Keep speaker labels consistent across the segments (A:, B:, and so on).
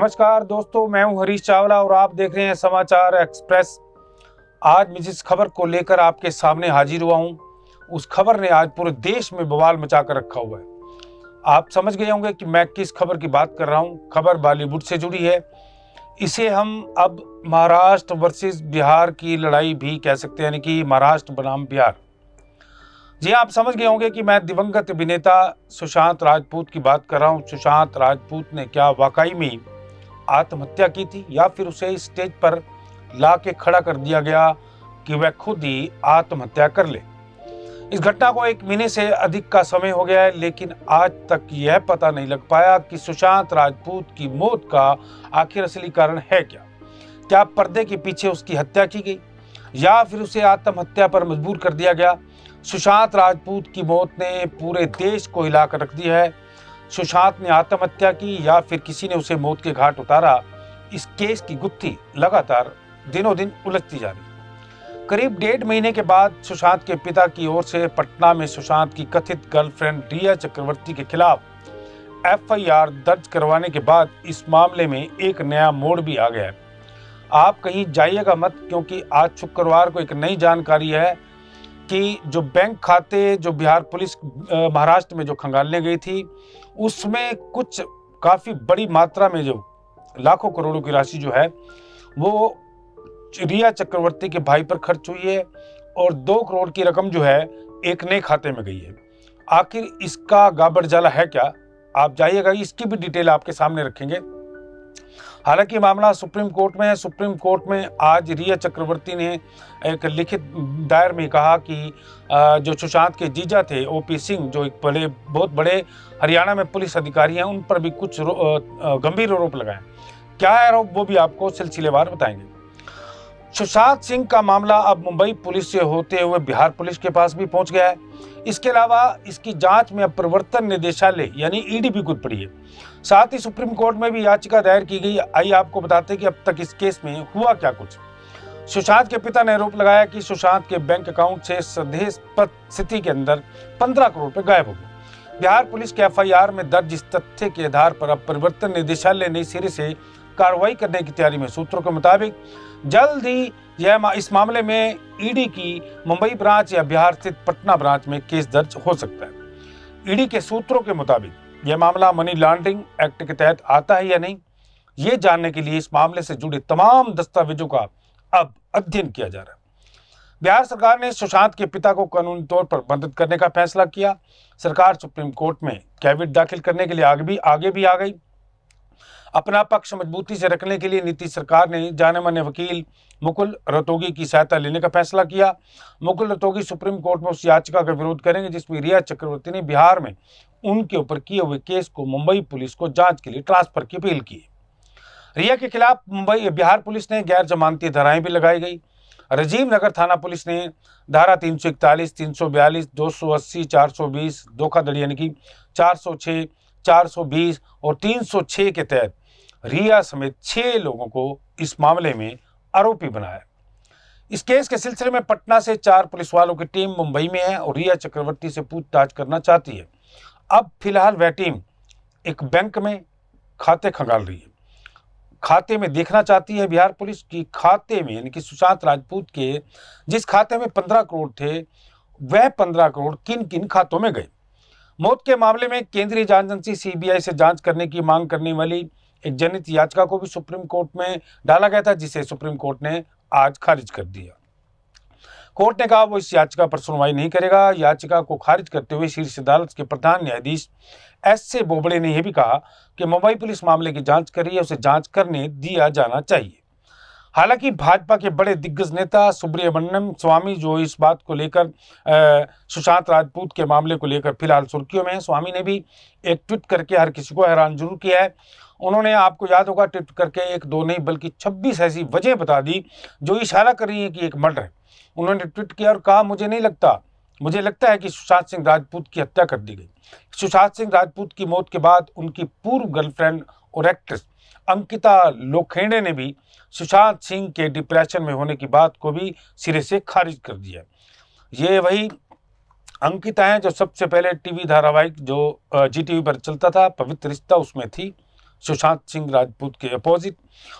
A: नमस्कार दोस्तों मैं हूं हरीश चावला और आप देख रहे हैं समाचार एक्सप्रेस आज मैं जिस खबर को लेकर आपके सामने हाजिर हुआ हूं उस खबर ने आज पूरे देश में बवाल मचा कर रखा हुआ है आप समझ गए होंगे कि मैं किस खबर की बात कर रहा हूं खबर बॉलीवुड से जुड़ी है इसे हम अब महाराष्ट्र वर्सेस बिहार की लड़ाई भी कह सकते हैं यानी कि महाराष्ट्र बनाम बिहार जी हाँ, आप समझ गए होंगे कि मैं दिवंगत अभिनेता सुशांत राजपूत की बात कर रहा हूँ सुशांत राजपूत ने क्या वाकई में आत्महत्या की थी या फिर उसे स्टेज पर ला के खड़ा कर दिया गया कि वह खुद ही आत्महत्या कर ले इस घटना को एक महीने से अधिक का समय हो गया है लेकिन आज तक यह पता नहीं लग पाया कि सुशांत राजपूत की मौत का आखिर असली कारण है क्या क्या पर्दे के पीछे उसकी हत्या की गई या फिर उसे आत्महत्या पर मजबूर कर दिया गया सुशांत राजपूत की मौत ने पूरे देश को हिलाकर रख दिया है सुशांत ने आत्महत्या की या फिर किसी ने उसे मौत के घाट उतारा इस केस की गुत्थी लगातार दिनों दिन उलझती जा रही करीब डेढ़ महीने के बाद सुशांत के पिता की ओर से पटना में सुशांत की कथित गर्लफ्रेंड रिया चक्रवर्ती के खिलाफ एफआईआर दर्ज करवाने के बाद इस मामले में एक नया मोड़ भी आ गया है आप कहीं जाइएगा मत क्योंकि आज शुक्रवार को एक नई जानकारी है कि जो बैंक खाते जो बिहार पुलिस महाराष्ट्र में जो खंगालने गई थी उसमें कुछ काफ़ी बड़ी मात्रा में जो लाखों करोड़ों की राशि जो है वो रिया चक्रवर्ती के भाई पर खर्च हुई है और दो करोड़ की रकम जो है एक नए खाते में गई है आखिर इसका गाबड़ जाला है क्या आप जाइएगा इसकी भी डिटेल आपके सामने रखेंगे हालांकि मामला सुप्रीम कोर्ट में है सुप्रीम कोर्ट में आज रिया चक्रवर्ती ने एक लिखित दायर में कहा कि जो सुशांत के जीजा थे ओपी सिंह जो एक बड़े बहुत बड़े हरियाणा में पुलिस अधिकारी हैं उन पर भी कुछ गंभीर आरोप लगाए क्या आरोप वो भी आपको सिलसिलेवार बताएंगे सुशांत सिंह का मामला अब मुंबई पुलिस से होते हुए बिहार पुलिस के पास भी पहुंच गया है इसके अलावा इसकी जांच में अब प्रवर्तन निदेशालय यानी ईडी e भी कूद पड़ी है साथ ही सुप्रीम कोर्ट में भी याचिका दायर की गई आई आपको बताते कि अब तक इस केस में हुआ क्या कुछ सुशांत के पिता ने आरोप लगाया कि सुशांत के बैंक अकाउंट से संदेश स्थिति के अंदर पंद्रह करोड़ रुपए गायब हो गए बिहार पुलिस के एफआईआर में दर्ज इस तथ्य के आधार पर अब प्रवर्तन निदेशालय ने सिरे से कार्रवाई करने की तैयारी में सूत्रों के मुताबिक जल्द ही यह इस मामले में ईडी की मुंबई ब्रांच या बिहार स्थित पटना ब्रांच में केस दर्ज हो सकता है ईडी के सूत्रों के मुताबिक यह मामला मनी लॉन्ड्रिंग एक्ट के तहत आता है या नहीं ये जानने के लिए इस मामले से जुड़े तमाम दस्तावेजों का अब अध्ययन किया जा रहा है बिहार सरकार ने सुशांत के पिता को कानूनी तौर पर बंधित करने का फैसला किया सरकार सुप्रीम कोर्ट में कैबिनेट दाखिल करने के लिए आगे भी आगे भी आ गई अपना पक्ष मजबूती से रखने के लिए नीतीश सरकार ने जाने माने वकील मुकुल रतोगी की सहायता लेने का फैसला किया मुकुल रतोगी सुप्रीम कोर्ट में उस याचिका का विरोध करेंगे जिसमें रिया चक्रवर्ती ने बिहार में उनके ऊपर किए हुए केस को मुंबई पुलिस को जांच के लिए ट्रांसफर की अपील की रिया के खिलाफ मुंबई बिहार पुलिस ने गैर जमानती धाराएं भी लगाई गई राजीव नगर थाना पुलिस ने धारा तीन सौ इकतालीस तीन सौ बयालीस दो सौ अस्सी चार सौ बीस धोखाधड़ी यानी कि चार सौ छः 420 और 306 के तहत रिया समेत छह लोगों को इस मामले में आरोपी बनाया इस केस के सिलसिले में पटना से चार पुलिस वालों की टीम मुंबई में है और रिया चक्रवर्ती से पूछताछ करना चाहती है अब फिलहाल वह टीम एक बैंक में खाते खंगाल रही है खाते में देखना चाहती है बिहार पुलिस की खाते में यानी कि सुशांत राजपूत के जिस खाते में पंद्रह करोड़ थे वह पंद्रह करोड़ किन किन खातों में गए मौत के मामले में केंद्रीय जांच एजेंसी सीबीआई से जांच करने की मांग करने वाली एक जनहित याचिका को भी सुप्रीम कोर्ट में डाला गया था जिसे सुप्रीम कोर्ट ने आज खारिज कर दिया कोर्ट ने कहा वो इस याचिका पर सुनवाई नहीं करेगा याचिका को खारिज करते हुए शीर्ष अदालत के प्रधान न्यायाधीश एस से बोबड़े ने यह भी कहा कि मुंबई पुलिस मामले की जांच कर रही है उसे जांच करने दिया जाना चाहिए हालांकि भाजपा के बड़े दिग्गज नेता सुब्रमण्यम स्वामी जो इस बात को लेकर सुशांत राजपूत के मामले को लेकर फिलहाल सुर्खियों में हैं स्वामी ने भी एक ट्वीट करके हर किसी को हैरान जरूर किया है उन्होंने आपको याद होगा ट्वीट करके एक दो नहीं बल्कि 26 ऐसी वजह बता दी जो इशारा कर रही है कि एक मर्डर है उन्होंने ट्वीट किया और कहा मुझे नहीं लगता मुझे लगता है कि सुशांत सिंह राजपूत की हत्या कर दी गई सुशांत सिंह राजपूत की मौत के बाद उनकी पूर्व गर्लफ्रेंड और एक्ट्रेस अंकिता लोखेंडे ने भी सुशांत सिंह के डिप्रेशन में होने की बात को भी सिरे से खारिज कर दिया ये वही अंकिता हैं जो सबसे पहले टीवी धारावाहिक जो जी पर चलता था पवित्र रिश्ता उसमें थी सुशांत सिंह राजपूत के अपोजिट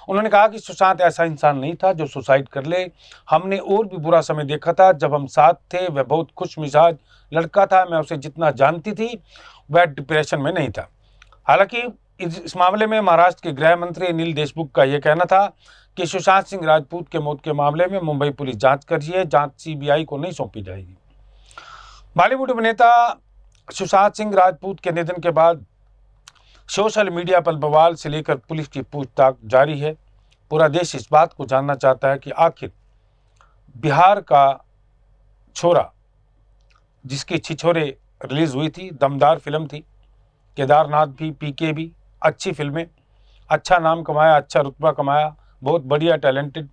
A: उन्होंने कहा कि सुशांत ऐसा इंसान नहीं था जो सुसाइड कर ले हमने और भी बुरा समय देखा था जब हम साथ थे वह बहुत खुश मिजाज लड़का था मैं उसे जितना जानती थी वह डिप्रेशन में नहीं था हालांकि इस मामले में महाराष्ट्र के गृह मंत्री अनिल देशमुख का यह कहना था कि सुशांत सिंह राजपूत के मौत के मामले में मुंबई पुलिस जांच कर रही है जांच सीबीआई को नहीं सौंपी जाएगी बॉलीवुड अभिनेता सुशांत सिंह राजपूत के निधन के बाद सोशल मीडिया पर बवाल से लेकर पुलिस की पूछताछ जारी है पूरा देश इस बात को जानना चाहता है कि आखिर बिहार का छोरा जिसकी छिछोरे रिलीज हुई थी दमदार फिल्म थी केदारनाथ भी पीके भी अच्छी फिल्में अच्छा नाम कमाया अच्छा रुतबा कमाया बहुत बढ़िया टैलेंटेड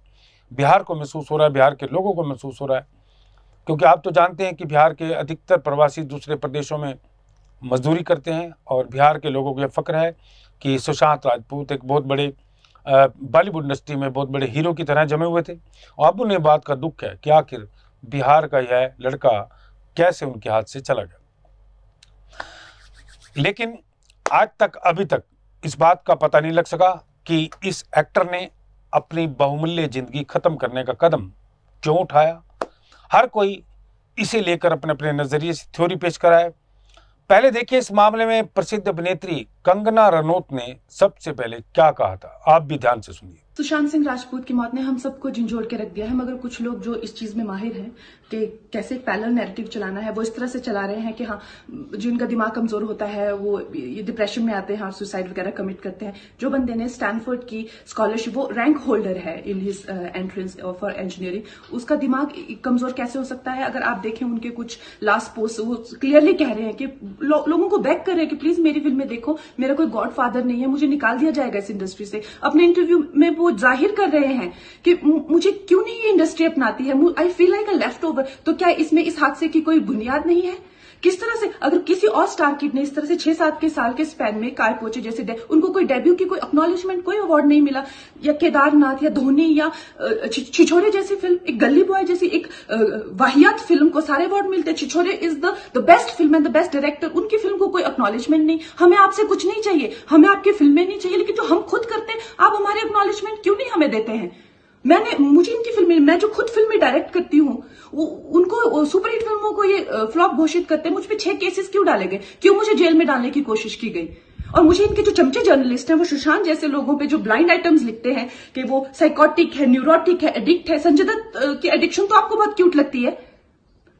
A: बिहार को महसूस हो रहा है बिहार के लोगों को महसूस हो रहा है क्योंकि आप तो जानते हैं कि बिहार के अधिकतर प्रवासी दूसरे प्रदेशों में मजदूरी करते हैं और बिहार के लोगों को यह फ़क्र है कि सुशांत राजपूत एक बहुत बड़े बॉलीवुड इंडस्ट्री में बहुत बड़े हीरो की तरह जमे हुए थे और अब उन्हें बात का दुख है कि आखिर बिहार का यह लड़का कैसे उनके हाथ से चला गया लेकिन आज तक अभी तक इस बात का पता नहीं लग सका कि इस एक्टर ने अपनी बहुमूल्य जिंदगी खत्म करने का कदम क्यों उठाया हर कोई इसे लेकर अपने अपने नज़रिए से थ्योरी पेश कराए पहले देखिए इस मामले में प्रसिद्ध अभिनेत्री कंगना रनौत ने सबसे पहले क्या कहा था आप भी ध्यान से सुनिए
B: सुशांत सिंह राजपूत की मौत ने हम सबको झिझोड़ के रख दिया है मगर कुछ लोग जो इस चीज में माहिर हैं कि कैसे पैरल नेरेटिव चलाना है वो इस तरह से चला रहे हैं कि हाँ जिनका दिमाग कमजोर होता है वो ये डिप्रेशन में आते हैं और सुसाइड वगैरह कमिट करते हैं जो बंदे ने स्टैनफोर्ड की स्कॉलरशिप वो रैंक होल्डर है in his entrance for engineering उसका दिमाग कमजोर कैसे हो सकता है अगर आप देखें उनके कुछ लास्ट पोस्ट वो क्लियरली कह रहे हैं कि लो, लोगों को बैक कर रहे हैं कि प्लीज मेरी फिल्म में देखो मेरा कोई गॉड फादर नहीं है मुझे निकाल दिया जाएगा इस इंडस्ट्री से अपने इंटरव्यू में वो जाहिर कर रहे हैं कि मुझे क्यों नहीं ये इंडस्ट्री अपनाती है I feel like a left over होगा तो क्या इसमें इस हादसे की कोई बुनियाद नहीं है किस तरह से अगर किसी और स्टार किड ने इस तरह से छह सात के साल के स्पैन में काय पोचे जैसे उनको कोई डेब्यू की कोई अक्नोलेजमेंट कोई अवार्ड नहीं मिला या केदारनाथ या धोनी या छिछोरे जैसी फिल्म एक गली बॉय जैसी एक वाहियात फिल्म को सारे अवार्ड मिलते Chhichhore is the the best film and the best director उनकी फिल्म को कोई अक्नोलेजमेंट नहीं हमें आपसे कुछ नहीं चाहिए हमें आपकी फिल्में नहीं चाहिए लेकिन जो हम खुद करते हैं आप हमारे अक्नोलेजमेंट क्यों नहीं हमें देते हैं मैंने मुझे इनकी फिल्में मैं जो खुद फिल्में डायरेक्ट करती हूँ उनको सुपरहिट फिल्मों को ये फ्लॉप घोषित करते मुझ पर छह केसेस क्यों डाले गए क्यों मुझे जेल में डालने की कोशिश की गई और मुझे इनके जो चमचे जर्नलिस्ट हैं वो सुशांत जैसे लोगों पे जो ब्लाइंड आइटम्स लिखते हैं कि वो साइकोटिक है न्यूरोटिक है एडिक्ट है संजय दत्त की एडिक्शन तो आपको बहुत क्यूट लगती है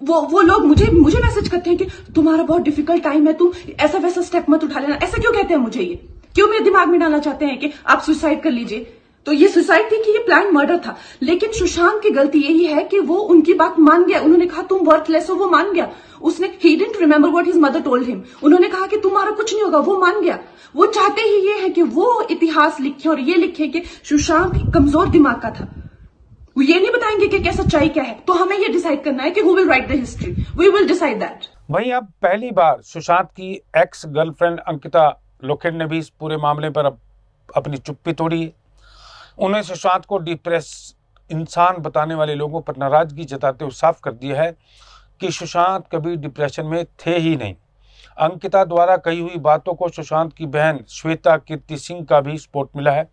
B: वो वो लोग मुझे मुझे मैसेज करते हैं कि तुम्हारा बहुत डिफिकल्ट टाइम है तुम ऐसा वैसा स्टेप मत उठा लेना ऐसा क्यों कहते हैं मुझे ये क्यों मेरे दिमाग में डालना चाहते हैं कि आप सुसाइड कर लीजिए तो ये सुसाइड थी कि ये प्लान मर्डर था लेकिन सुशांत की गलती यही है कि वो उनकी बात मान गया उन्होंने कहा तुम वर्थलेस हो वो मान गया उसने ही didn't remember what his mother told him उन्होंने कहा कि तुम्हारा कुछ नहीं होगा वो मान गया वो चाहते ही ये है कि वो इतिहास लिखे और ये लिखे कि सुशांत कमजोर दिमाग का था वो ये नहीं बताएंगे कि क्या सच्चाई क्या है तो हमें ये डिसाइड करना है कि who will write the history we will decide that
A: वहीं अब पहली बार सुशांत की एक्स गर्लफ्रेंड अंकिता लोखेड ने भी इस पूरे मामले पर अपनी चुप्पी तोड़ी उन्नीस सुशांत को डिप्रेस इंसान बताने वाले लोगों पर नाराजगी जताते हुए साफ कर दिया है कि सुशांत कभी डिप्रेशन में थे ही नहीं अंकिता द्वारा कही हुई बातों को सुशांत की बहन श्वेता कीर्ति सिंह का भी सपोर्ट मिला है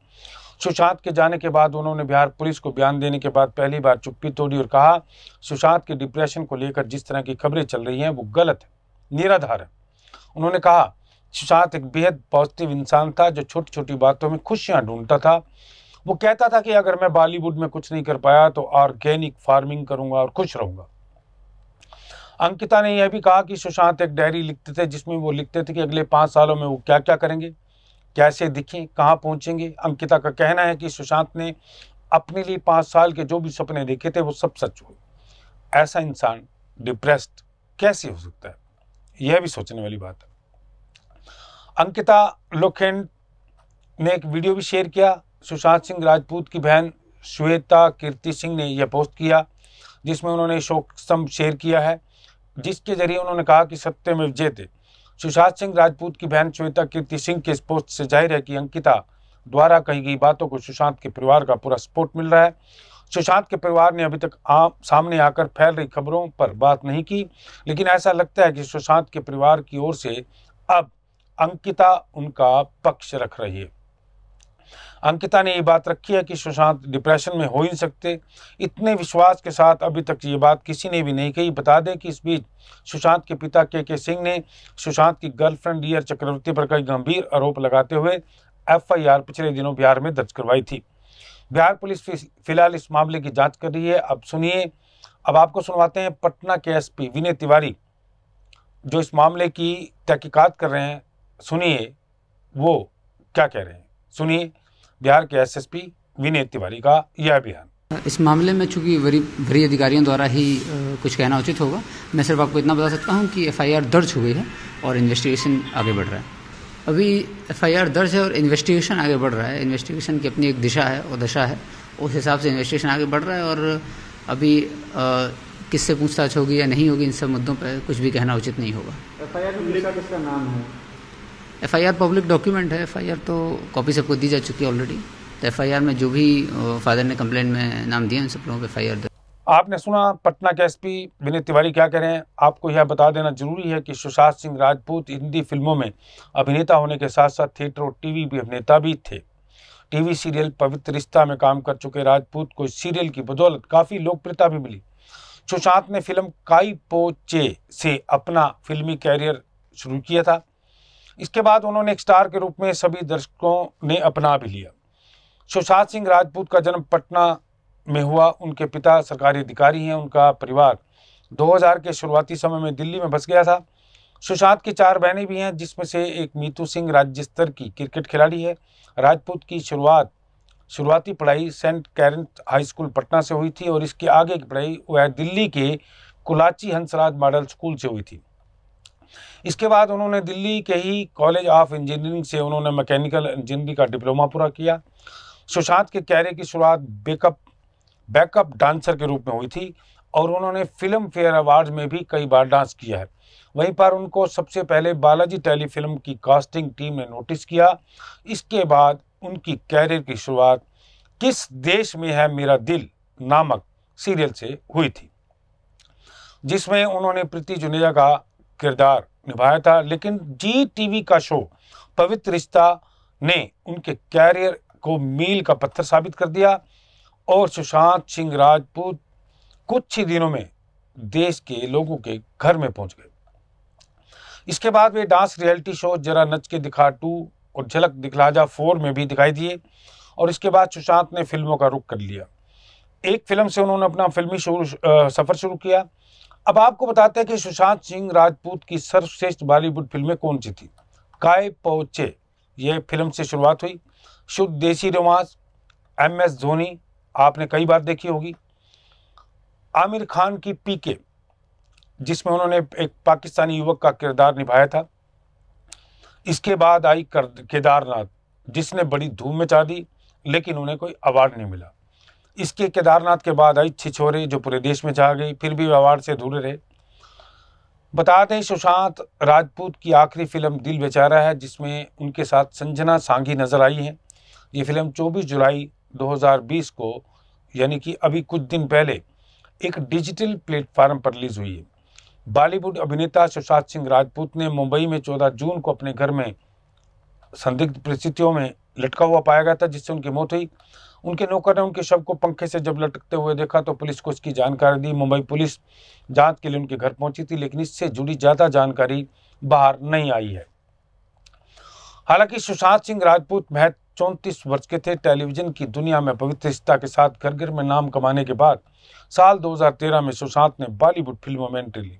A: सुशांत के जाने के बाद उन्होंने बिहार पुलिस को बयान देने के बाद पहली बार चुप्पी तोड़ी और कहा सुशांत के डिप्रेशन को लेकर जिस तरह की खबरें चल रही हैं वो गलत है निराधार है उन्होंने कहा सुशांत एक बेहद पॉजिटिव इंसान था जो छोटी छोटी बातों में खुशियाँ ढूंढता था वो कहता था कि अगर मैं बॉलीवुड में कुछ नहीं कर पाया तो ऑर्गेनिक फार्मिंग करूंगा और खुश रहूंगा अंकिता ने यह भी कहा कि सुशांत एक डायरी लिखते थे जिसमें वो लिखते थे कि अगले पांच सालों में वो क्या क्या करेंगे कैसे दिखें कहाँ पहुंचेंगे अंकिता का कहना है कि सुशांत ने अपने लिए पांच साल के जो भी सपने देखे थे वो सब सच हुए ऐसा इंसान डिप्रेस्ड कैसे हो सकता है यह भी सोचने वाली बात है अंकिता लोखेंड ने एक वीडियो भी शेयर किया सुशांत सिंह राजपूत की बहन श्वेता कीर्ति सिंह ने यह पोस्ट किया जिसमें उन्होंने शोक स्तंभ शेयर किया है जिसके जरिए उन्होंने कहा कि सत्य में विजेते सुशांत सिंह राजपूत की बहन श्वेता कीर्ति सिंह के इस पोस्ट से जाहिर है कि अंकिता द्वारा कही गई बातों को सुशांत के परिवार का पूरा सपोर्ट मिल रहा है सुशांत के परिवार ने अभी तक आम सामने आकर फैल रही खबरों पर बात नहीं की लेकिन ऐसा लगता है कि सुशांत के परिवार की ओर से अब अंकिता उनका पक्ष रख रही है अंकिता ने ये बात रखी है कि सुशांत डिप्रेशन में हो ही सकते इतने विश्वास के साथ अभी तक ये बात किसी ने भी नहीं कही बता दें कि इस बीच सुशांत के पिता के के सिंह ने सुशांत की गर्लफ्रेंड डीआर चक्रवर्ती पर कई गंभीर आरोप लगाते हुए एफआईआर पिछले दिनों बिहार में दर्ज करवाई थी बिहार पुलिस फिलहाल इस मामले की जाँच कर रही है अब सुनिए अब आपको सुनवाते हैं पटना के एसपी विनय तिवारी जो इस मामले की तहकीकत कर रहे हैं सुनिए वो क्या कह रहे हैं सुनिए बिहार के एसएसपी विनय तिवारी का यह बयान इस मामले में चूंकि वरीय अधिकारियों द्वारा
C: ही कुछ कहना उचित होगा मैं सिर्फ आपको इतना बता सकता हूँ कि एफ दर्ज हो गई है और इन्वेस्टिगेशन आगे बढ़ रहा है अभी एफ दर्ज है और इन्वेस्टिगेशन आगे बढ़ रहा है इन्वेस्टिगेशन की अपनी एक दिशा है और दशा है उस हिसाब से इन्वेस्टिगेशन आगे बढ़ रहा है और अभी किससे पूछताछ होगी या नहीं होगी इन सब मुद्दों पर कुछ भी कहना उचित नहीं होगा एफ आई आर में किसका नाम है एफ पब्लिक डॉक्यूमेंट है एफ तो कॉपी सबको दी जा चुकी है ऑलरेडी तो एफ में जो भी फादर ने कंप्लेंट में नाम दिया उन सब लोगों को एफ आपने सुना
A: पटना के एसपी विनय तिवारी क्या कह रहे हैं आपको यह बता देना जरूरी है कि सुशांत सिंह राजपूत हिंदी फिल्मों में अभिनेता होने के साथ साथ थिएटर और टीवी भी अभिनेता भी थे टीवी सीरियल पवित्र रिश्ता में काम कर चुके राजपूत को इस सीरियल की बदौलत काफ़ी लोकप्रियता भी मिली सुशांत ने फिल्म काई पोचे से अपना फिल्मी कैरियर शुरू किया था इसके बाद उन्होंने एक स्टार के रूप में सभी दर्शकों ने अपना भी लिया सुशांत सिंह राजपूत का जन्म पटना में हुआ उनके पिता सरकारी अधिकारी हैं उनका परिवार 2000 के शुरुआती समय में दिल्ली में बस गया था सुशांत की चार बहनें भी हैं जिसमें से एक मीतू सिंह राज्य स्तर की क्रिकेट खिलाड़ी है राजपूत की शुरुआत शुरुआती पढ़ाई saint Karen's high school Patna से हुई थी और इसके आगे की पढ़ाई वह दिल्ली के कुलाची हंसराज मॉडल स्कूल से हुई थी इसके बाद उन्होंने दिल्ली के ही कॉलेज ऑफ इंजीनियरिंग से उन्होंने मैकेनिकल इंजीनियरिंग का डिप्लोमा पूरा किया सुशांत के कैरियर की शुरुआत बेकअप बैकअप डांसर के रूप में हुई थी और उन्होंने फिल्म फेयर अवार्ड में भी कई बार डांस किया है वहीं पर उनको सबसे पहले बालाजी टेलीफिल्म की कास्टिंग टीम ने नोटिस किया इसके बाद उनकी कैरियर की शुरुआत किस देश में है मेरा दिल नामक सीरियल से हुई थी जिसमें उन्होंने प्रीति जुनेजा का किरदार निभाया था लेकिन जी टीवी का शो पवित्र रिश्ता ने उनके कैरियर को मील का पत्थर साबित कर दिया और सुशांत सिंह राजपूत कुछ ही दिनों में देश के लोगों के घर में पहुंच गए इसके बाद वे डांस रियलिटी शो जरा नच के दिखा टू और झलक दिखला जा फोर में भी दिखाई दिए और इसके बाद सुशांत ने फिल्मों का रुख कर लिया एक फिल्म से उन्होंने अपना फिल्मी शुरू सफ़र शुरू किया अब आपको बताते हैं कि सुशांत सिंह राजपूत की सर्वश्रेष्ठ बॉलीवुड फिल्में कौन सी थी काय पोचे यह फिल्म से शुरुआत हुई शुद्ध देसी रोमांस एम एस धोनी आपने कई बार देखी होगी आमिर खान की पीके जिसमें उन्होंने एक पाकिस्तानी युवक का किरदार निभाया था इसके बाद आई केदारनाथ जिसने बड़ी धूम मचा दी लेकिन उन्हें कोई अवार्ड नहीं मिला इसके केदारनाथ के बाद आई छिछोरे जो पूरे देश में चाह गई फिर भी व्यवहार से दूर रहे बता दें सुशांत राजपूत की आखिरी फिल्म दिल बेचारा है जिसमें उनके साथ संजना सांघी नज़र आई हैं ये फिल्म 24 जुलाई 2020 को यानी कि अभी कुछ दिन पहले एक डिजिटल प्लेटफार्म पर रिलीज़ हुई है बॉलीवुड अभिनेता सुशांत सिंह राजपूत ने मुंबई में 14 जून को अपने घर में संदिग्ध परिस्थितियों में लटका हुआ पाया गया था जिससे उनकी मौत हुई उनके नौकर ने उनके शव को पंखे से जब लटकते हुए देखा तो पुलिस को इसकी जानकारी दी मुंबई पुलिस जांच के लिए उनके घर पहुंची थी लेकिन इससे जुड़ी ज़्यादा जानकारी बाहर नहीं आई है हालांकि सुशांत सिंह राजपूत महत चौंतीस वर्ष के थे टेलीविजन की दुनिया में पवित्रता के साथ घर घर में नाम कमाने के बाद साल 2013 में सुशांत ने बॉलीवुड फिल्मों में एंट्री ली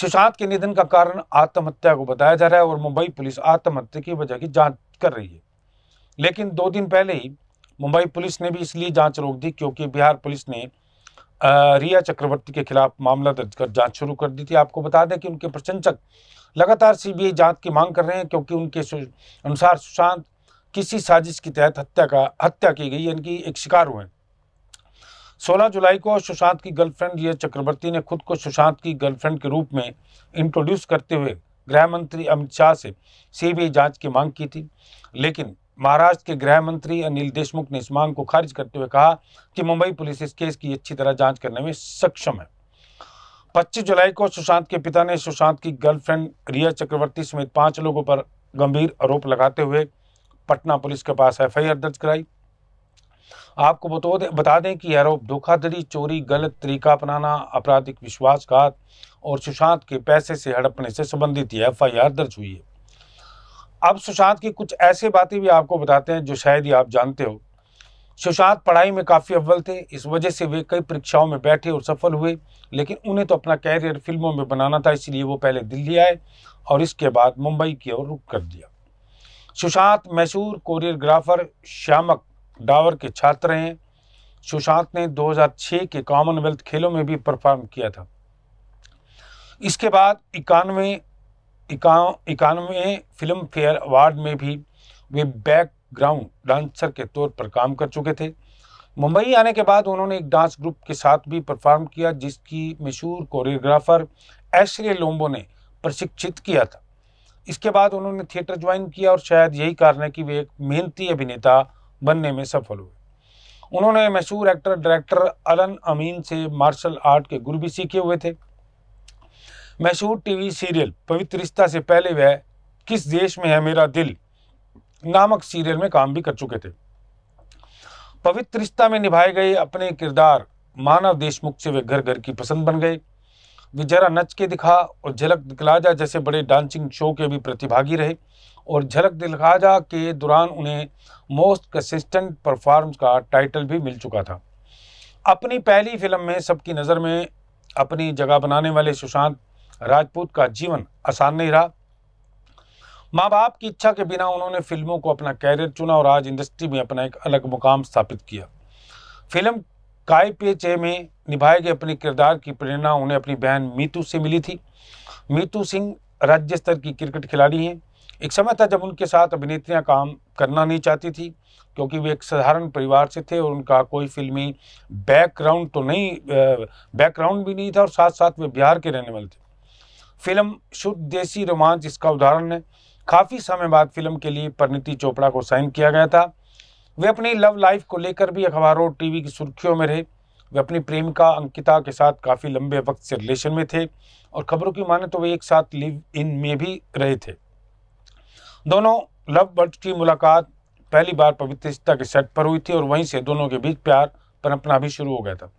A: सुशांत के निधन का कारण आत्महत्या को बताया जा रहा है और मुंबई पुलिस आत्महत्या की वजह की जांच कर रही है लेकिन दो दिन पहले ही मुंबई पुलिस ने भी इसलिए जांच रोक दी क्योंकि बिहार पुलिस ने रिया चक्रवर्ती के खिलाफ मामला दर्ज कर जांच शुरू कर दी थी आपको बता दें कि उनके प्रशंसक लगातार सीबीआई जांच की मांग कर रहे हैं क्योंकि उनके अनुसार सुशांत किसी साजिश के तहत हत्या का हत्या की गई यानी कि एक शिकार हुए 16 जुलाई को सुशांत की गर्लफ्रेंड रिया चक्रवर्ती ने खुद को सुशांत की गर्लफ्रेंड के रूप में इंट्रोड्यूस करते हुए गृह मंत्री अमित शाह से सीबीआई जांच की मांग की थी लेकिन महाराष्ट्र के गृह मंत्री अनिल देशमुख ने इस मांग को खारिज करते हुए कहा कि मुंबई पुलिस इस केस की अच्छी तरह जांच करने में सक्षम है 25 जुलाई को सुशांत के पिता ने सुशांत की गर्लफ्रेंड रिया चक्रवर्ती समेत पांच लोगों पर गंभीर आरोप लगाते हुए पटना पुलिस के पास एफ दर्ज कराई आपको बता दें कि आरोप धोखाधड़ी चोरी गलत तरीका अपनाना आपराधिक विश्वासघात और सुशांत के पैसे से हड़पने से संबंधित यह एफ दर्ज हुई है अब सुशांत की कुछ ऐसे बातें भी आपको बताते हैं जो शायद ही आप जानते हो सुशांत पढ़ाई में काफ़ी अव्वल थे इस वजह से वे कई परीक्षाओं में बैठे और सफल हुए लेकिन उन्हें तो अपना कैरियर फिल्मों में बनाना था इसलिए वो पहले दिल्ली आए और इसके बाद मुंबई की ओर रुख कर दिया सुशांत मशहूर कोरियोग्राफर श्यामक डावर के छात्र हैं सुशांत ने 2006 के कॉमनवेल्थ खेलों में भी परफॉर्म किया था इसके बाद इक्यानवे इक्यानवे फिल्म फेयर अवार्ड में भी वे बैकग्राउंड डांसर के तौर पर काम कर चुके थे मुंबई आने के बाद उन्होंने एक डांस ग्रुप के साथ भी परफॉर्म किया जिसकी मशहूर कोरियोग्राफर ऐश्वर्य लोम्बो ने प्रशिक्षित किया था इसके बाद उन्होंने थिएटर ज्वाइन किया और शायद यही कारण है कि वे एक मेहनती अभिनेता बनने में सफल हुए उन्होंने मशहूर एक्टर डायरेक्टर अलन अमीन से मार्शल आर्ट के गुरु भी सीखे हुए थे मशहूर टीवी सीरियल पवित्र रिश्ता से पहले वह किस देश में है मेरा दिल नामक सीरियल में काम भी कर चुके थे पवित्र रिश्ता में निभाए गए अपने किरदार मानव देशमुख से वे घर घर की पसंद बन गए वे जरा नच के दिखा और झलक दिखलाजा जैसे बड़े डांसिंग शो के भी प्रतिभागी रहे और झलक दिखलाजा के दौरान उन्हें मोस्ट कंसिस्टेंट परफॉर्म्स का टाइटल भी मिल चुका था अपनी पहली फिल्म में सबकी नज़र में अपनी जगह बनाने वाले सुशांत राजपूत का जीवन आसान नहीं रहा माँ बाप की इच्छा के बिना उन्होंने फिल्मों को अपना कैरियर चुना और आज इंडस्ट्री में अपना एक अलग मुकाम स्थापित किया फिल्म काय पे चे में निभाए गए अपने किरदार की प्रेरणा उन्हें अपनी बहन मीतू से मिली थी मीतू सिंह राज्य स्तर की क्रिकेट खिलाड़ी हैं एक समय था जब उनके साथ अभिनेत्रियां काम करना नहीं चाहती थी क्योंकि वे एक साधारण परिवार से थे और उनका कोई फिल्मी बैकग्राउंड तो नहीं बैकग्राउंड भी नहीं था और साथ साथ वे बिहार के रहने वाले थे फिल्म शुद्ध देसी रोमांच इसका उदाहरण है काफ़ी समय बाद फिल्म के लिए परिणति चोपड़ा को साइन किया गया था वे अपनी लव लाइफ को लेकर भी अखबारों और टीवी की सुर्खियों में रहे वे अपनी प्रेमिका अंकिता के साथ काफ़ी लंबे वक्त से रिलेशन में थे और खबरों की माने तो वे एक साथ लिव इन में भी रहे थे दोनों लव बर्ड की मुलाकात पहली बार पवित्रता के सेट पर हुई थी और वहीं से दोनों के बीच प्यार पनपना भी शुरू हो गया था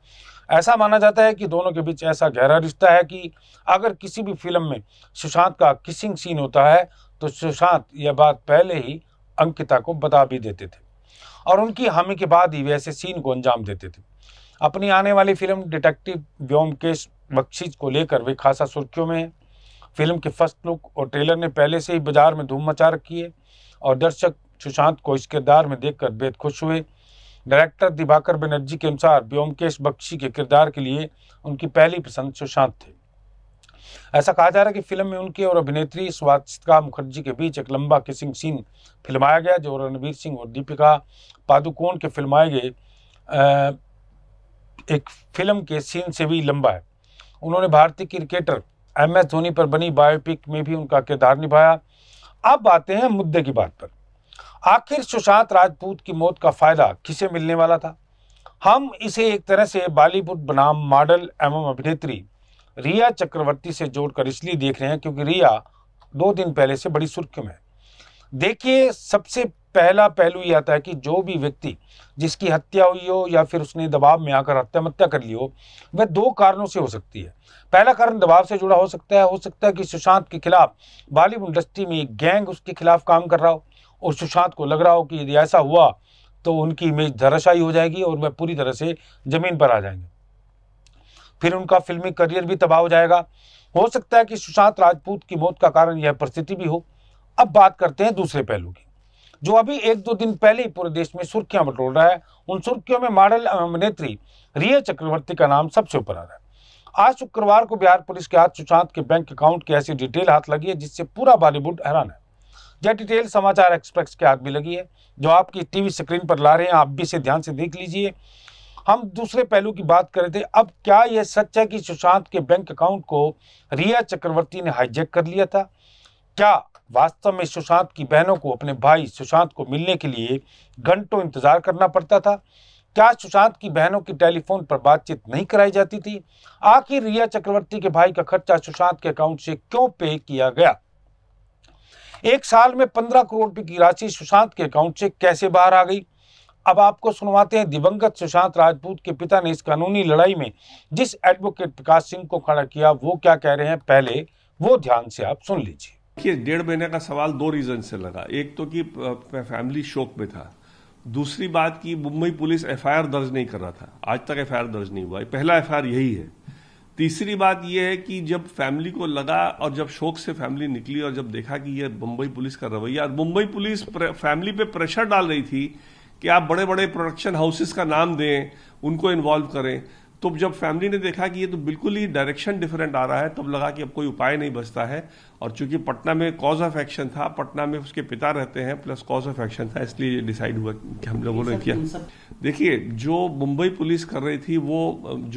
A: ऐसा माना जाता है कि दोनों के बीच ऐसा गहरा रिश्ता है कि अगर किसी भी फिल्म में सुशांत का किसिंग सीन होता है तो सुशांत यह बात पहले ही अंकिता को बता भी देते थे और उनकी हामी के बाद ही वे ऐसे सीन को अंजाम देते थे अपनी आने वाली फिल्म डिटेक्टिव व्योमकेश बख्शीज को लेकर वे खासा सुर्खियों में फिल्म के फर्स्ट लुक और ट्रेलर ने पहले से ही बाजार में धूम मचा रखी है और दर्शक सुशांत को इस किरदार में देखकर बेहद खुश हुए डायरेक्टर दिभाकर बनर्जी के अनुसार व्योमकेश बख्शी के किरदार के लिए उनकी पहली पसंद सुशांत थे ऐसा कहा जा रहा है कि फिल्म में उनके और अभिनेत्री स्वाचिका मुखर्जी के बीच एक लंबा किसिंग सीन फिल्माया गया जो रणवीर सिंह और दीपिका पादुकोण के फिल्माए गए एक फिल्म के सीन से भी लंबा है उन्होंने भारतीय क्रिकेटर एम एस धोनी पर बनी बायोपिक में भी उनका किरदार निभाया अब आते हैं मुद्दे की बात पर आखिर सुशांत राजपूत की मौत का फायदा किसे मिलने वाला था हम इसे एक तरह से बॉलीवुड बनाम मॉडल एवं अभिनेत्री रिया चक्रवर्ती से जोड़कर इसलिए देख रहे हैं क्योंकि रिया दो दिन पहले से बड़ी सुर्खियों में देखिए सबसे पहला पहलू यह आता है कि जो भी व्यक्ति जिसकी हत्या हुई हो या फिर उसने दबाव में आकर हत्या मत्या कर ली हो वह दो कारणों से हो सकती है पहला कारण दबाव से जुड़ा हो सकता है हो सकता है कि सुशांत के खिलाफ बॉलीवुड इंडस्ट्री में एक गैंग उसके खिलाफ काम कर रहा हो और सुशांत को लग रहा हो कि यदि ऐसा हुआ तो उनकी इमेज धराशाई हो जाएगी और वह पूरी तरह से ज़मीन पर आ जाएंगे फिर उनका फिल्मी करियर भी तबाह हो जाएगा हो सकता है कि सुशांत राजपूत की मौत का कारण यह परिस्थिति भी हो अब बात करते हैं दूसरे पहलू की जो अभी एक दो दिन पहले ही पूरे देश में सुर्खियां बटोर रहा है उन सुर्खियों में मॉडल अभिनेत्री रिया चक्रवर्ती का नाम सबसे ऊपर आ रहा है आज शुक्रवार को बिहार पुलिस के हाथ सुशांत के बैंक अकाउंट की ऐसी डिटेल हाथ लगी है जिससे पूरा बॉलीवुड हैरान है जेट डिटेल समाचार एक्सप्रेस के आग भी लगी है जो आपकी टीवी स्क्रीन पर ला रहे हैं आप भी इसे ध्यान से देख लीजिए हम दूसरे पहलू की बात कर रहे थे अब क्या यह सच है कि सुशांत के बैंक अकाउंट को रिया चक्रवर्ती ने हाईजेक कर लिया था क्या वास्तव में सुशांत की बहनों को अपने भाई सुशांत को मिलने के लिए घंटों इंतजार करना पड़ता था क्या सुशांत की बहनों की टेलीफोन पर बातचीत नहीं कराई जाती थी आखिर रिया चक्रवर्ती के भाई का खर्चा सुशांत के अकाउंट से क्यों पे किया गया एक साल में पंद्रह करोड़ रुपए की राशि सुशांत के अकाउंट से कैसे बाहर आ गई अब आपको सुनवाते हैं दिवंगत सुशांत राजपूत के पिता ने इस कानूनी लड़ाई में जिस एडवोकेट प्रकाश
C: सिंह को खड़ा किया वो क्या कह रहे हैं पहले वो ध्यान से आप सुन लीजिए देखिए डेढ़ महीने का सवाल दो रीजन से लगा एक तो कि फैमिली शोक में था दूसरी बात कि मुंबई पुलिस एफआईआर दर्ज नहीं कर रहा था आज तक एफआईआर दर्ज नहीं हुआ पहला एफआईआर यही है तीसरी बात यह है कि जब फैमिली को लगा और जब शोक से फैमिली निकली और जब देखा कि यह मुंबई पुलिस का रवैया और मुंबई पुलिस फैमिली पे प्रेशर डाल रही थी कि आप बड़े बड़े प्रोडक्शन हाउसेस का नाम दें उनको इन्वॉल्व करें तो जब फैमिली ने देखा कि ये तो बिल्कुल ही डायरेक्शन डिफरेंट आ रहा है तब लगा कि अब कोई उपाय नहीं बचता है और चूंकि पटना में कॉज ऑफ एक्शन था पटना में उसके पिता रहते हैं प्लस कॉज ऑफ एक्शन था इसलिए डिसाइड हुआ कि हम लोगों ने किया देखिए जो मुंबई पुलिस कर रही थी वो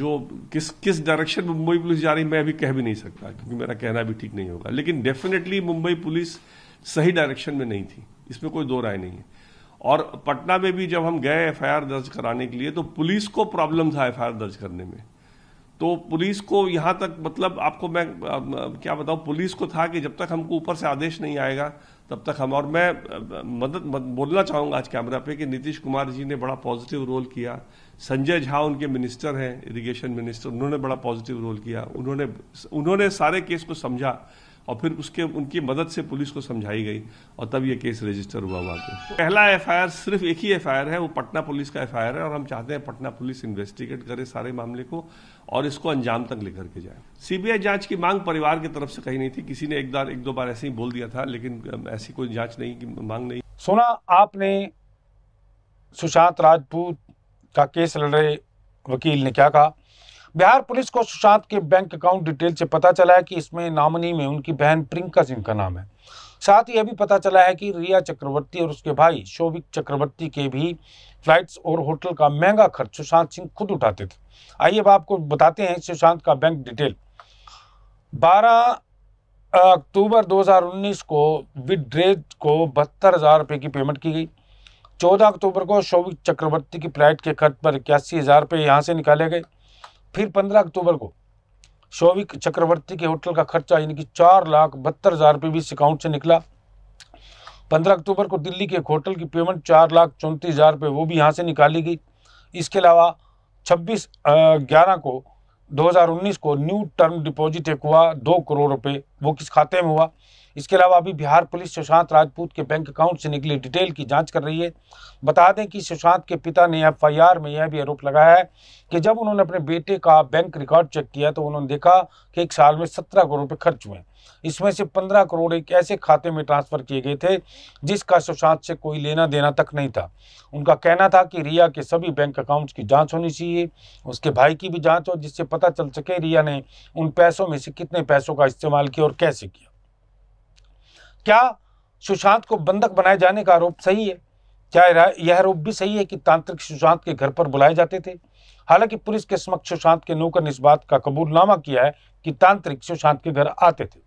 C: जो किस किस डायरेक्शन में मुंबई पुलिस जा रही मैं अभी कह भी नहीं सकता क्योंकि मेरा कहना भी ठीक नहीं होगा लेकिन डेफिनेटली मुंबई पुलिस सही डायरेक्शन में नहीं थी इसमें कोई दो राय नहीं है और पटना में भी जब हम गए एफ दर्ज कराने के लिए तो पुलिस को प्रॉब्लम था एफ दर्ज करने में तो पुलिस को यहाँ तक मतलब आपको मैं क्या बताऊँ पुलिस को था कि जब तक हमको ऊपर से आदेश नहीं आएगा तब तक हम और मैं मदद बोलना चाहूँगा आज कैमरा पे कि नीतीश कुमार जी ने बड़ा पॉजिटिव रोल किया संजय झा उनके मिनिस्टर हैं इरिगेशन मिनिस्टर उन्होंने बड़ा पॉजिटिव रोल किया उन्होंने उन्होंने सारे केस को समझा और फिर उसके उनकी मदद से पुलिस को समझाई गई और तब ये केस रजिस्टर हुआ वहाँ पे पहला एफ सिर्फ एक ही एफ है वो पटना पुलिस का एफ है और हम चाहते हैं पटना पुलिस इन्वेस्टिगेट करे सारे मामले को और इसको अंजाम तक लेकर के जाए सीबीआई जांच की मांग परिवार की तरफ से कहीं नहीं थी किसी ने एक बार एक दो बार ऐसे ही बोल दिया था लेकिन ऐसी कोई जाँच नहीं की मांग नहीं
A: सोना आपने सुशांत राजपूत का केस लड़ रहे वकील ने क्या कहा बिहार पुलिस को सुशांत के बैंक अकाउंट डिटेल से पता चला है कि इसमें नामनी में उनकी बहन प्रियंका सिंह का नाम है साथ ही यह भी पता चला है कि रिया चक्रवर्ती और उसके भाई शोभिक चक्रवर्ती के भी फ्लाइट्स और होटल का महंगा खर्च सुशांत सिंह खुद उठाते थे आइए अब आपको बताते हैं सुशांत का बैंक डिटेल 12 अक्टूबर 2019 को विड्रेज को बहत्तर हज़ार रुपये की पेमेंट की गई 14 अक्टूबर को शोभिक चक्रवर्ती की फ्लाइट के खर्च पर इक्यासी हज़ार रुपये यहाँ से निकाले गए फिर पंद्रह अक्टूबर को शौविक चक्रवर्ती के होटल का खर्चा यानी कि चार लाख बहत्तर हज़ार रुपये भी इस अकाउंट से निकला पंद्रह अक्टूबर को दिल्ली के एक होटल की पेमेंट चार लाख चौंतीस हज़ार रुपये वो भी यहाँ से निकाली गई इसके अलावा छब्बीस ग्यारह को 2019 को न्यू टर्म डिपॉजिट एक हुआ दो करोड़ रुपये वो किस खाते में हुआ इसके अलावा अभी बिहार पुलिस सुशांत राजपूत के बैंक अकाउंट से निकली डिटेल की जांच कर रही है बता दें कि सुशांत के पिता ने एफआईआर में यह भी आरोप लगाया है कि जब उन्होंने अपने बेटे का बैंक रिकॉर्ड चेक किया तो उन्होंने देखा कि एक साल में सत्रह करोड़ रुपये खर्च हुए इसमें से पंद्रह करोड़ एक ऐसे खाते में ट्रांसफ़र किए गए थे जिसका सुशांत से कोई लेना देना तक नहीं था उनका कहना था कि रिया के सभी बैंक अकाउंट्स की जांच होनी चाहिए उसके भाई की भी जांच हो जिससे पता चल सके रिया ने उन पैसों में से कितने पैसों का इस्तेमाल किया और कैसे किया क्या सुशांत को बंधक बनाए जाने का आरोप सही है क्या यह आरोप भी सही है कि तांत्रिक सुशांत के घर पर बुलाए जाते थे हालांकि पुलिस के समक्ष सुशांत के नौकर ने इस बात का कबूलनामा किया है कि तांत्रिक सुशांत के घर आते थे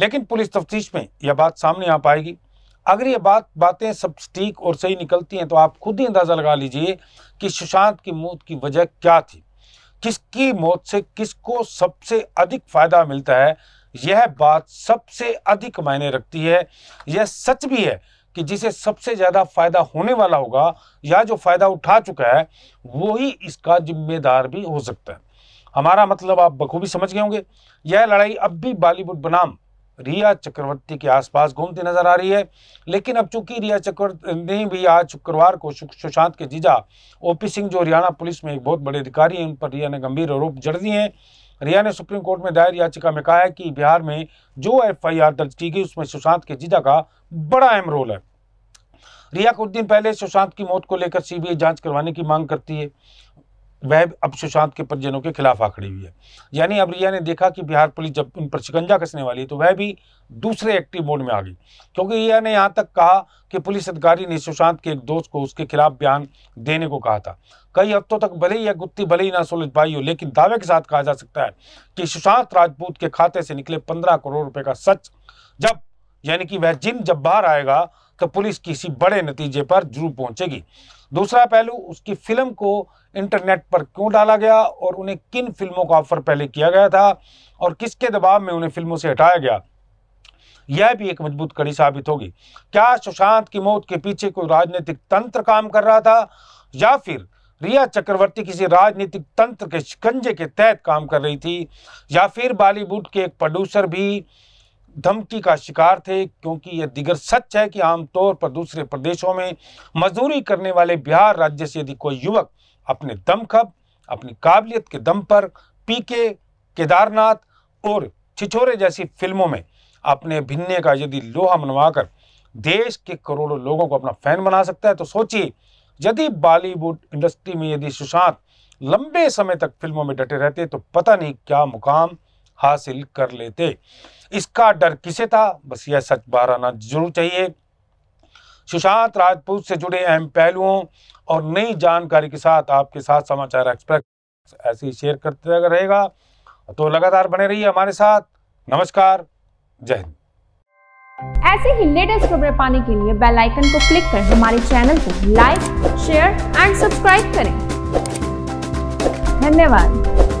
A: लेकिन पुलिस तफ्तीश में यह बात सामने आ पाएगी अगर ये बात बातें सब ठीक और सही निकलती हैं तो आप खुद ही अंदाज़ा लगा लीजिए कि सुशांत की मौत की वजह क्या थी किसकी मौत से किसको सबसे अधिक फ़ायदा मिलता है यह बात सबसे अधिक मायने रखती है यह सच भी है कि जिसे सबसे ज़्यादा फायदा होने वाला होगा या जो फायदा उठा चुका है वो ही इसका जिम्मेदार भी हो सकता है हमारा मतलब आप बखूबी समझ गए होंगे यह लड़ाई अब भी बॉलीवुड बनाम रिया चक्रवर्ती के आसपास घूमती नजर आ रही है लेकिन अब चूंकि रिया चक्रवर्ती भी आज शुक्रवार को सुशांत के जीजा ओपी सिंह जो हरियाणा पुलिस में एक बहुत बड़े अधिकारी हैं उन पर रिया ने गंभीर आरोप जड़ दिए हैं रिया ने सुप्रीम कोर्ट में दायर याचिका में कहा है कि बिहार में जो एफआईआर दर्ज की गई उसमें सुशांत के जीजा का बड़ा अहम रोल है रिया कुछ दिन पहले सुशांत की मौत को लेकर सीबीआई जांच करवाने की मांग करती है वह अब सुशांत के परिजनों के खिलाफ आखड़ी हुई है यानी अब रिया ने देखा कि बिहार पुलिस जब उन पर शिकंजा कसने वाली है तो वह भी दूसरे एक्टिव मोड में आ गई क्योंकि रिया ने यहाँ तक कहा कि पुलिस अधिकारी ने सुशांत के एक दोस्त को उसके खिलाफ बयान देने को कहा था कई हफ्तों तक भले ही यह गुत्ती भले ही ना सुलझ पाई हो लेकिन दावे के साथ कहा जा सकता है कि सुशांत राजपूत के खाते से निकले पंद्रह करोड़ रुपए का सच जब यानी कि वह जिन जब बाहर आएगा तो पुलिस किसी बड़े नतीजे पर जरूर पहुंचेगी दूसरा पहलू उसकी फिल्म को इंटरनेट पर क्यों डाला गया और उन्हें किन फिल्मों का ऑफर पहले किया गया था और किसके दबाव में उन्हें फिल्मों से हटाया गया यह भी एक मजबूत कड़ी साबित होगी क्या सुशांत की मौत के पीछे कोई राजनीतिक तंत्र काम कर रहा था या फिर रिया चक्रवर्ती किसी राजनीतिक तंत्र के शिकंजे के तहत काम कर रही थी या फिर बॉलीवुड के एक प्रोड्यूसर भी धमकी का शिकार थे क्योंकि यह दिगर सच है कि आमतौर पर दूसरे प्रदेशों में मजदूरी करने वाले बिहार राज्य से यदि कोई युवक अपने दमखब अपनी काबिलियत के दम पर पीके केदारनाथ और छिछोरे जैसी फिल्मों में अपने भिन्ने का यदि लोहा मनवाकर देश के करोड़ों लोगों को अपना फैन बना सकता है तो सोचिए यदि बॉलीवुड इंडस्ट्री में यदि सुशांत लंबे समय तक फिल्मों में डटे रहते तो पता नहीं क्या मुकाम हासिल कर लेते इसका डर किसे था बस यह सच बाहर आना जरूर चाहिए सुशांत राजपूत से जुड़े अहम पहलुओं और नई जानकारी के साथ आपके साथ समाचार एक्सप्रेस ऐसे ही शेयर करते रहेगा तो लगातार बने रहिए हमारे साथ नमस्कार जय हिंद ऐसे
B: ही लेटेस्ट खबरें पाने के लिए बेल आइकन को क्लिक कर हमारे चैनल को लाइक शेयर एंड सब्सक्राइब करें धन्यवाद